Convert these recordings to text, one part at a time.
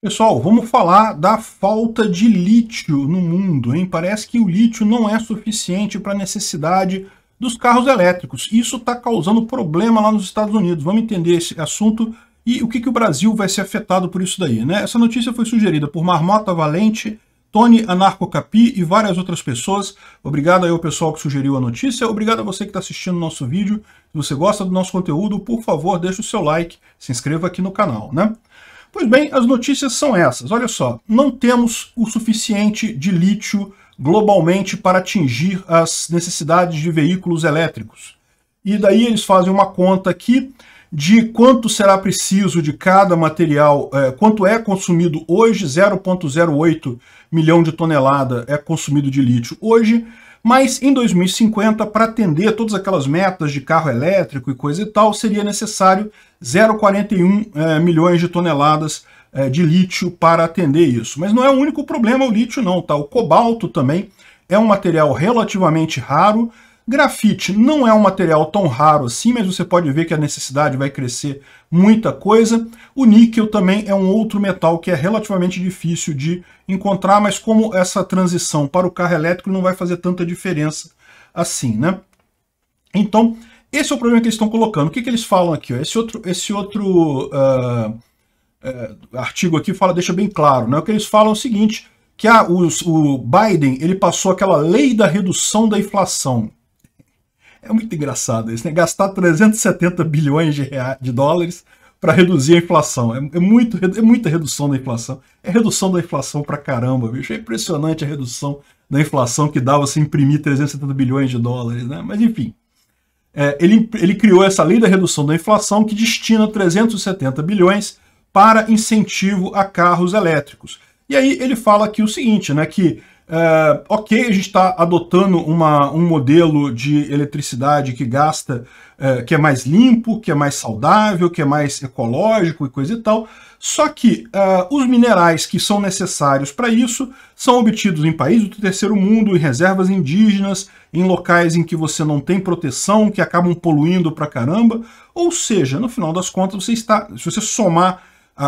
Pessoal, vamos falar da falta de lítio no mundo, hein? Parece que o lítio não é suficiente para a necessidade dos carros elétricos. Isso está causando problema lá nos Estados Unidos. Vamos entender esse assunto e o que, que o Brasil vai ser afetado por isso daí, né? Essa notícia foi sugerida por Marmota Valente, Tony Anarcocapi e várias outras pessoas. Obrigado aí ao pessoal que sugeriu a notícia. Obrigado a você que está assistindo o nosso vídeo. Se você gosta do nosso conteúdo, por favor, deixe o seu like, se inscreva aqui no canal, né? Pois bem, as notícias são essas. Olha só, não temos o suficiente de lítio globalmente para atingir as necessidades de veículos elétricos. E daí eles fazem uma conta aqui de quanto será preciso de cada material, é, quanto é consumido hoje, 0,08 milhão de tonelada é consumido de lítio hoje, mas em 2050, para atender todas aquelas metas de carro elétrico e coisa e tal, seria necessário 0,41 é, eh, milhões de toneladas é, de lítio para atender isso. Mas não é o único problema o lítio não, tá? O cobalto também é um material relativamente raro, Grafite não é um material tão raro assim, mas você pode ver que a necessidade vai crescer muita coisa. O níquel também é um outro metal que é relativamente difícil de encontrar, mas como essa transição para o carro elétrico não vai fazer tanta diferença assim, né? Então, esse é o problema que eles estão colocando. O que, que eles falam aqui? Esse outro, esse outro uh, uh, artigo aqui fala, deixa bem claro, né? O que eles falam é o seguinte, que a ah, o Biden ele passou aquela lei da redução da inflação, é muito engraçado isso, né? Gastar 370 bilhões de, reais, de dólares para reduzir a inflação. É, é, muito, é muita redução da inflação. É redução da inflação para caramba, bicho. É impressionante a redução da inflação que dava se imprimir 370 bilhões de dólares, né? Mas enfim. É, ele, ele criou essa lei da redução da inflação que destina 370 bilhões para incentivo a carros elétricos. E aí ele fala aqui o seguinte, né, que é, ok, a gente está adotando uma, um modelo de eletricidade que gasta, é, que é mais limpo, que é mais saudável, que é mais ecológico e coisa e tal, só que é, os minerais que são necessários para isso são obtidos em países do terceiro mundo, em reservas indígenas, em locais em que você não tem proteção, que acabam poluindo pra caramba. Ou seja, no final das contas, você está, se você somar a,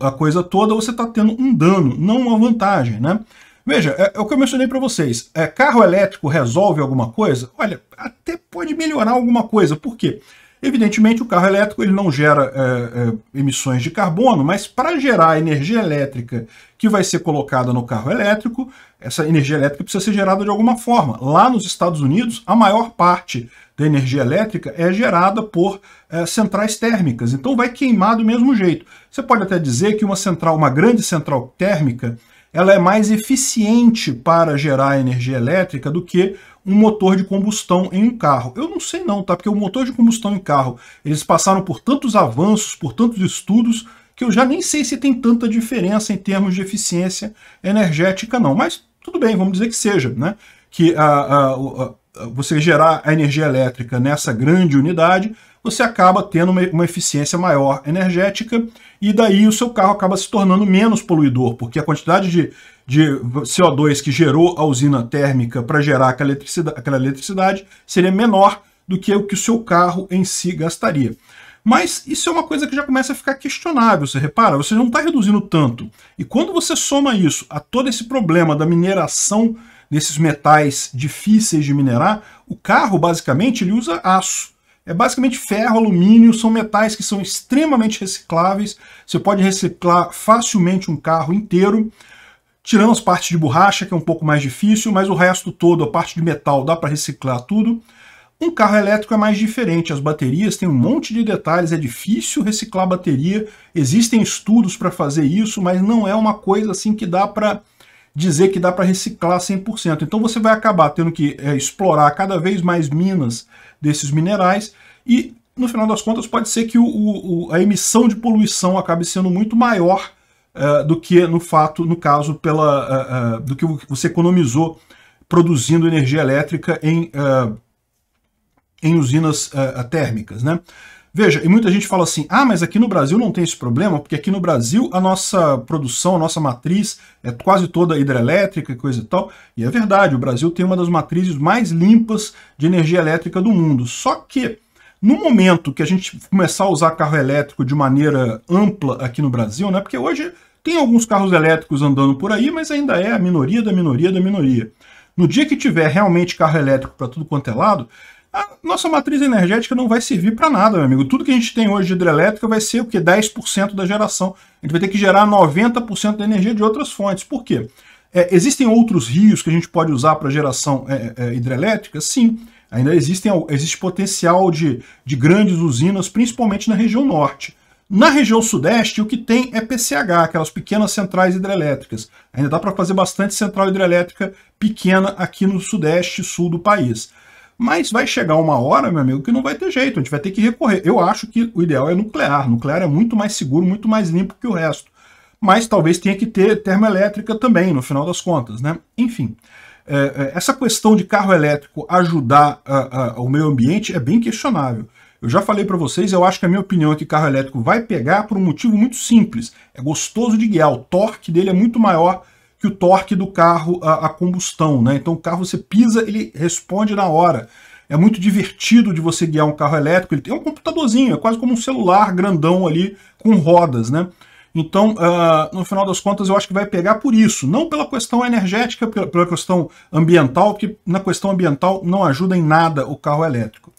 a, a coisa toda, você está tendo um dano, não uma vantagem, né? Veja, é, é o que eu mencionei para vocês. É, carro elétrico resolve alguma coisa? Olha, até pode melhorar alguma coisa. Por quê? Evidentemente, o carro elétrico ele não gera é, é, emissões de carbono, mas para gerar a energia elétrica que vai ser colocada no carro elétrico, essa energia elétrica precisa ser gerada de alguma forma. Lá nos Estados Unidos, a maior parte da energia elétrica é gerada por é, centrais térmicas, então vai queimar do mesmo jeito. Você pode até dizer que uma central, uma grande central térmica, ela é mais eficiente para gerar energia elétrica do que um motor de combustão em um carro. Eu não sei não, tá? Porque o motor de combustão em carro, eles passaram por tantos avanços, por tantos estudos, que eu já nem sei se tem tanta diferença em termos de eficiência energética não. Mas tudo bem, vamos dizer que seja, né? Que a, a, a você gerar a energia elétrica nessa grande unidade você acaba tendo uma, uma, eficiência maior energética e daí o seu carro acaba se tornando menos poluidor, porque a quantidade de, de CO2 que gerou a usina térmica para gerar aquela eletricidade, aquela eletricidade seria menor do que o que o seu carro em si gastaria. Mas isso é uma coisa que já começa a ficar questionável, você repara? Você não está reduzindo tanto. E quando você soma isso a todo esse problema da mineração desses metais difíceis de minerar, o carro basicamente ele usa aço. É basicamente ferro, alumínio, são metais que são extremamente recicláveis. Você pode reciclar facilmente um carro inteiro, tirando as partes de borracha, que é um pouco mais difícil, mas o resto todo, a parte de metal, dá para reciclar tudo. Um carro elétrico é mais diferente, as baterias têm um monte de detalhes, é difícil reciclar bateria, existem estudos para fazer isso, mas não é uma coisa assim que dá para dizer que dá para reciclar 100%. Então você vai acabar tendo que é, explorar cada vez mais minas desses minerais e, no final das contas, pode ser que o, o, a emissão de poluição acabe sendo muito maior é, do que, no fato, no caso, pela, é, é, do que você economizou produzindo energia elétrica em, em usinas térmicas. Né? Veja, e muita gente fala assim: ah, mas aqui no Brasil não tem esse problema, porque aqui no Brasil a nossa produção, a nossa matriz é quase toda hidrelétrica e coisa e tal. E é verdade, o Brasil tem uma das matrizes mais limpas de energia elétrica do mundo. Só que, no momento que a gente começar a usar carro elétrico de maneira ampla aqui no Brasil, né, porque hoje tem alguns carros elétricos andando por aí, mas ainda é a minoria da minoria da minoria. No dia que tiver realmente carro elétrico para tudo quanto é lado, a nossa matriz energética não vai servir para nada, meu amigo. Tudo que a gente tem hoje de hidrelétrica vai ser o que 10% da geração. A gente vai ter que gerar 90% da energia de outras fontes. Por quê? É, existem outros rios que a gente pode usar para geração é, é, é, hidrelétrica? Sim. Ainda existem, existe potencial de, de grandes usinas, principalmente na região norte. Na região sudeste, o que tem é PCH, aquelas pequenas centrais hidrelétricas. Ainda dá para fazer bastante central hidrelétrica pequena aqui no sudeste e sul do país. Mas vai chegar uma hora, meu amigo, que não vai ter jeito, a gente vai ter que recorrer. Eu acho que o ideal é nuclear. Nuclear é muito mais seguro, muito mais limpo que o resto. Mas talvez tenha que ter termoelétrica também, no final das contas, né? Enfim é, é, essa questão de carro elétrico ajudar a, a, o meio ambiente é bem questionável. Eu já falei para vocês, eu acho que a minha opinião é que carro elétrico vai pegar por um motivo muito simples. É gostoso de guiar, o torque dele é muito maior que o torque do carro a, a combustão, né? Então o carro você pisa, ele responde na hora. É muito divertido de você guiar um carro elétrico. Ele tem um computadorzinho, é quase como um celular grandão ali com rodas, né? Então, uh, no final das contas, eu acho que vai pegar por isso. Não pela questão energética, pela, pela questão ambiental, porque na questão ambiental não ajuda em nada o carro elétrico.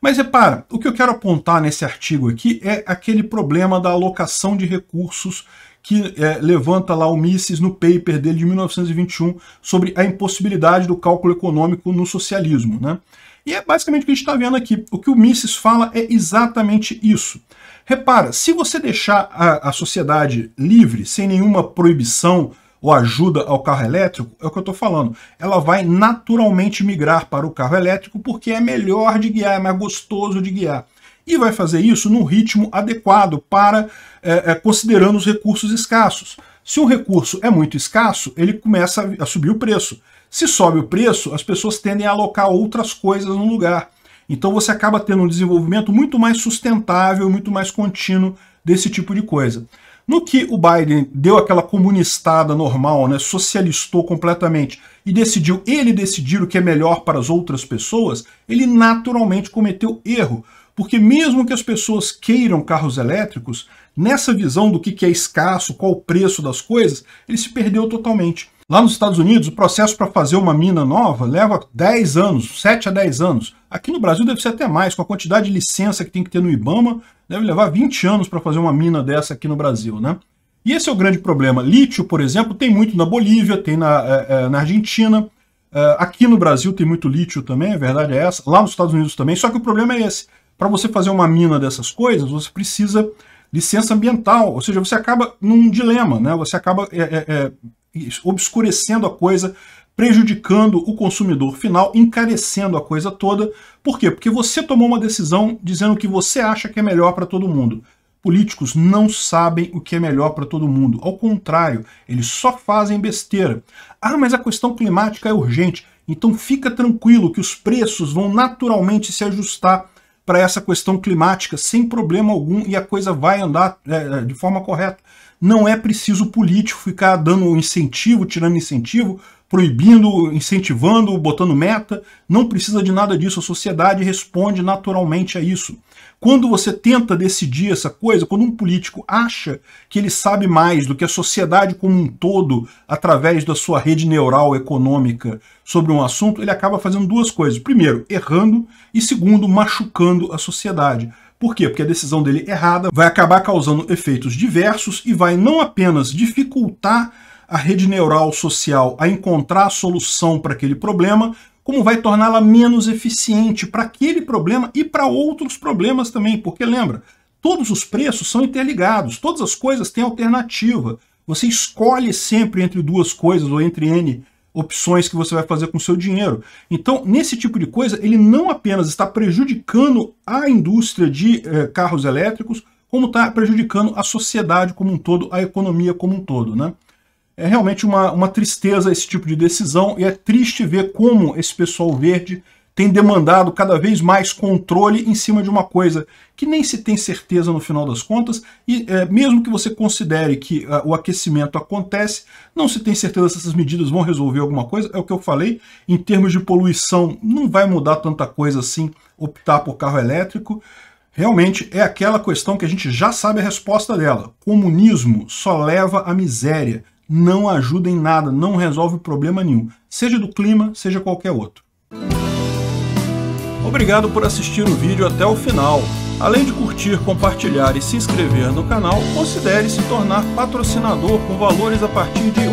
Mas repara, o que eu quero apontar nesse artigo aqui é aquele problema da alocação de recursos que é, levanta lá o Mises no paper dele de 1921 sobre a impossibilidade do cálculo econômico no socialismo. Né? E é basicamente o que a gente está vendo aqui. O que o Mises fala é exatamente isso. Repara, se você deixar a, a sociedade livre, sem nenhuma proibição, ou ajuda ao carro elétrico, é o que eu estou falando. Ela vai naturalmente migrar para o carro elétrico porque é melhor de guiar, é mais gostoso de guiar e vai fazer isso num ritmo adequado para é, é, considerando os recursos escassos. Se um recurso é muito escasso, ele começa a subir o preço. Se sobe o preço, as pessoas tendem a alocar outras coisas no lugar. Então você acaba tendo um desenvolvimento muito mais sustentável, muito mais contínuo desse tipo de coisa. No que o Biden deu aquela comunistada normal, né, socialistou completamente e decidiu ele decidir o que é melhor para as outras pessoas, ele naturalmente cometeu erro, porque mesmo que as pessoas queiram carros elétricos, nessa visão do que é escasso, qual o preço das coisas, ele se perdeu totalmente. Lá nos Estados Unidos, o processo para fazer uma mina nova leva 10 anos, 7 a 10 anos. Aqui no Brasil deve ser até mais, com a quantidade de licença que tem que ter no IBAMA, deve levar 20 anos para fazer uma mina dessa aqui no Brasil, né? E esse é o grande problema. Lítio, por exemplo, tem muito na Bolívia, tem na, é, na Argentina, é, aqui no Brasil tem muito lítio também, a verdade é essa, lá nos Estados Unidos também, só que o problema é esse para você fazer uma mina dessas coisas, você precisa licença ambiental, ou seja, você acaba num dilema, né? você acaba é, é, é obscurecendo a coisa, prejudicando o consumidor final, encarecendo a coisa toda. Por quê? Porque você tomou uma decisão dizendo que você acha que é melhor para todo mundo. Políticos não sabem o que é melhor para todo mundo. Ao contrário, eles só fazem besteira. Ah, mas a questão climática é urgente. Então fica tranquilo que os preços vão naturalmente se ajustar para essa questão climática sem problema algum e a coisa vai andar é, é de forma correta. Não é preciso político ficar dando incentivo, tirando incentivo, proibindo, incentivando, botando meta. Não precisa de nada disso. A sociedade responde naturalmente a isso. Quando você tenta decidir essa coisa, quando um político acha que ele sabe mais do que a sociedade como um todo, através da sua rede neural econômica sobre um assunto, ele acaba fazendo duas coisas. Primeiro, errando, e segundo, machucando a sociedade. Por quê? Porque a decisão dele errada vai acabar causando efeitos diversos e vai não apenas dificultar a rede neural social a encontrar a solução para aquele problema, como vai torná-la menos eficiente para aquele problema e para outros problemas também, porque lembra, todos os preços são interligados, todas as coisas têm alternativa. Você escolhe sempre entre duas coisas ou entre N opções que você vai fazer com o seu dinheiro. Então, nesse tipo de coisa, ele não apenas está prejudicando a indústria de eh, carros elétricos, como está prejudicando a sociedade como um todo, a economia como um todo. Né? é realmente uma, uma tristeza esse tipo de decisão e é triste ver como esse pessoal verde tem demandado cada vez mais controle em cima de uma coisa que nem se tem certeza no final das contas, e é, mesmo que você considere que a, ah, o aquecimento acontece, não se tem certeza se essas medidas vão resolver alguma coisa, é o que eu falei, em termos de poluição não vai mudar tanta coisa assim optar por carro elétrico, realmente é aquela questão que a gente já sabe a resposta dela, comunismo só leva à miséria, não ajuda em nada, não resolve problema nenhum, seja do clima, seja qualquer outro. Obrigado por assistir o vídeo até o final. Além de curtir, compartilhar e se inscrever no canal, considere se tornar patrocinador com valores a partir de R$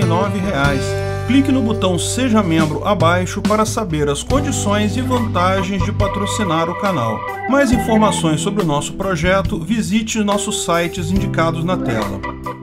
1,99 clique no botão Seja Membro abaixo para saber as condições e vantagens de patrocinar o canal. Mais informações sobre o nosso projeto, visite nossos sites indicados na tela.